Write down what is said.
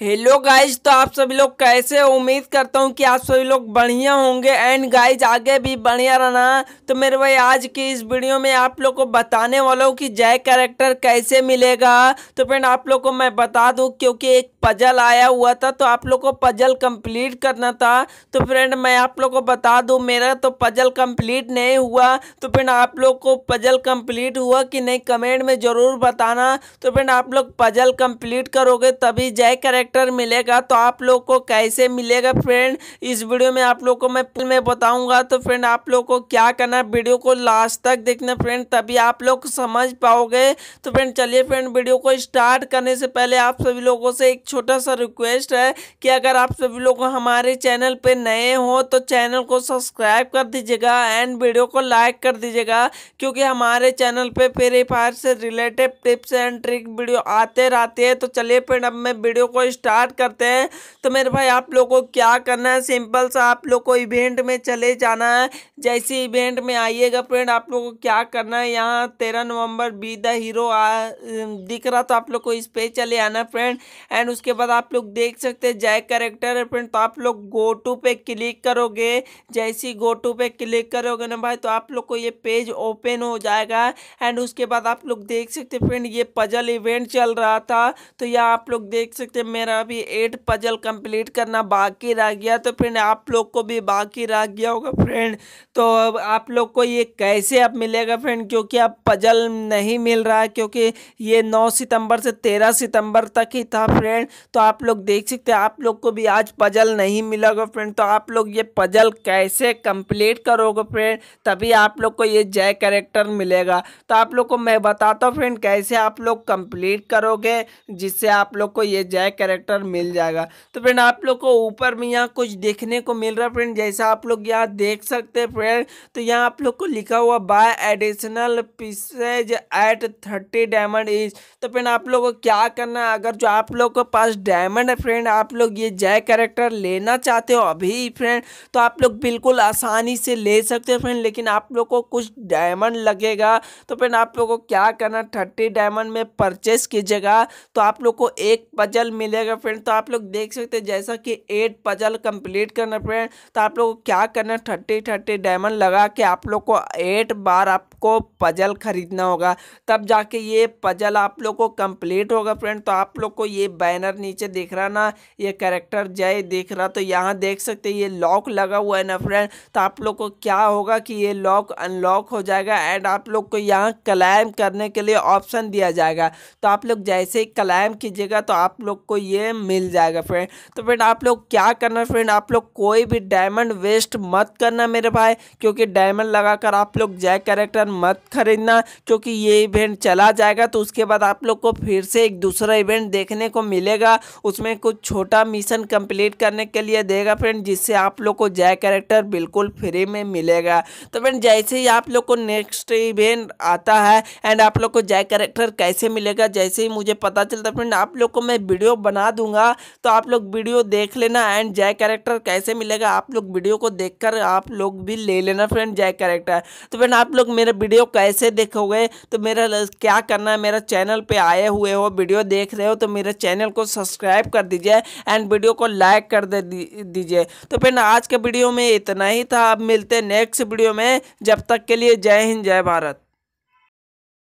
hello guys तो आप सभी लोग कैसे उम्मीद करता हूँ कि आप सभी लोग बढ़िया होंगे एंड गाइज आगे भी बढ़िया रहना तो मेरे भाई आज की इस वीडियो में आप लोग को बताने वाला हूँ कि जय कैरेक्टर कैसे मिलेगा तो फ्रेंड आप लोग को मैं बता दूँ क्योंकि एक पजल आया हुआ था तो आप लोग को पजल कंप्लीट करना था तो फ्रेंड मैं आप लोग को बता दूँ मेरा तो पजल कंप्लीट नहीं हुआ तो फ्रेंड आप लोग को पजल कंप्लीट हुआ कि नहीं कमेंट में ज़रूर बताना तो फ्रेंड आप लोग पजल कंप्लीट करोगे तभी जय करेक्टर कैरेक्टर मिलेगा तो आप लोग को कैसे मिलेगा फ्रेंड इस वीडियो में आप लोग को मैं में बताऊंगा तो फ्रेंड आप लोग को क्या करना है वीडियो को लास्ट तक देखना फ्रेंड तभी आप लोग समझ पाओगे तो फ्रेंड चलिए फ्रेंड वीडियो को स्टार्ट करने से पहले आप सभी लोगों से एक छोटा सा रिक्वेस्ट है कि अगर आप सभी लोग हमारे चैनल पर नए हो तो चैनल को सब्सक्राइब कर दीजिएगा एंड वीडियो को लाइक कर दीजिएगा क्योंकि हमारे चैनल पर फ्री फायर से related tips and trick video आते रहते हैं तो चलिए फ्रेंड अब मैं वीडियो को स्टार्ट करते हैं तो मेरे भाई आप लोग को क्या करना है सिंपल सा आप लोग को इवेंट में चले जाना है जैसे इवेंट में आइएगा फ्रेंड आप लोग को क्या करना है यहाँ तेरह नवंबर बी द हीरो दिख रहा तो आप लोग को इस पे चले आना फ्रेंड एंड उसके बाद आप लोग देख सकते हैं जय करेक्टर है फ्रेंड तो आप लोग गो टू पे क्लिक करोगे जैसी गो टू पे क्लिक करोगे ना भाई तो आप लोग को ये पेज ओपन हो जाएगा एंड उसके बाद आप लोग देख सकते फ्रेंड ये पजल इवेंट चल रहा था तो यह आप लोग देख सकते मेरा मेरा अभी एट पजल कंप्लीट करना बाकी रह गया तो फ्रेंड आप लोग को भी बाकी रह गया होगा फ्रेंड तो आप लोग को ये कैसे अब मिलेगा फ्रेंड क्योंकि अब पजल नहीं मिल रहा है क्योंकि ये नौ सितंबर से तेरह सितंबर तक ही था फ्रेंड तो आप लोग देख सकते हैं आप लोग को भी आज पजल नहीं मिलेगा फ्रेंड तो आप लोग ये पजल कैसे कंप्लीट करोगे फ्रेंड तभी आप लोग को ये जय करेक्टर मिलेगा तो आप लोग को मैं बताता हूँ फ्रेंड कैसे आप लोग कंप्लीट करोगे जिससे आप लोग को ये जय करेक्टर कैरेक्टर मिल जाएगा तो फ्रेंड आप लोग को ऊपर में यहाँ कुछ देखने को मिल रहा है फ्रेंड जैसा आप लोग यहाँ देख सकते हैं फ्रेंड तो यहाँ आप लोग को लिखा हुआ buy additional pieces eight thirty diamond is तो फ्रेंड आप लोग को क्या करना है अगर जो आप लोग के पास डायमंड है फ्रेंड आप लोग ये जय कैरेक्टर लेना चाहते हो अभी फ्रेंड तो आप लोग बिल्कुल आसानी से ले सकते हो फ्रेंड लेकिन आप लोग को कुछ डायमंड लगेगा तो फिर आप लोग को क्या करना थर्टी डायमंड में परचेस कीजिएगा तो आप लोग को एक पजल मिले मिलेगा फ्रेंड तो आप लोग देख सकते हैं जैसा कि एट पजल कंप्लीट करना फ्रेंड तो आप लोग क्या करना थर्टी थर्टी डायमंड लगा के आप लोग को एट बार आपको पजल खरीदना होगा तब जाके ये पजल आप लोग को कंप्लीट होगा फ्रेंड तो आप लोग को ये बैनर नीचे दिख रहा ना ये करेक्टर जय दिख रहा तो यहाँ देख सकते ये लॉक लगा हुआ है ना फ्रेंड तो आप लोग को क्या होगा कि ये लॉक अनलॉक हो जाएगा एंड आप लोग को यहाँ क्लाइम करने के लिए ऑप्शन दिया जाएगा तो आप लोग जैसे ही क्लाइम कीजिएगा तो आप लोग को ये मिल जाएगा फ्रेंड तो फ्रेंड आप लोग क्या करना फ्रेंड आप लोग कोई भी डायमंड वेस्ट मत करना मेरे भाई क्योंकि डायमंड लगाकर आप लोग जैक करेक्टर मत खरीदना क्योंकि ये इवेंट चला जाएगा तो उसके बाद आप लोग को फिर से एक दूसरा इवेंट देखने को मिलेगा उसमें कुछ छोटा मिशन कंप्लीट करने के लिए देगा फ्रेंड जिससे आप लोग को जय करेक्टर बिल्कुल फ्री में मिलेगा तो फ्रेंड जैसे ही आप लोग को नेक्स्ट इवेंट आता है एंड आप लोग को जय करेक्टर कैसे मिलेगा जैसे ही मुझे पता चलता फ्रेंड आप लोग को मैं वीडियो बना बना दूंगा तो आप लोग वीडियो देख लेना एंड जय कैरेक्टर कैसे मिलेगा आप लोग वीडियो को देखकर आप लोग भी ले लेना फ्रेंड जय कैरेक्टर तो फ्रेंड आप लोग मेरा वीडियो कैसे देखोगे तो मेरा क्या करना है मेरा चैनल पर आए हुए हो वीडियो देख रहे हो तो मेरे चैनल को सब्सक्राइब कर दीजिए एंड वीडियो को लाइक कर दे दीजिए तो फ्रेंड आज के वीडियो में इतना ही था अब मिलते नेक्स्ट वीडियो में जब तक के लिए जय हिंद जय भारत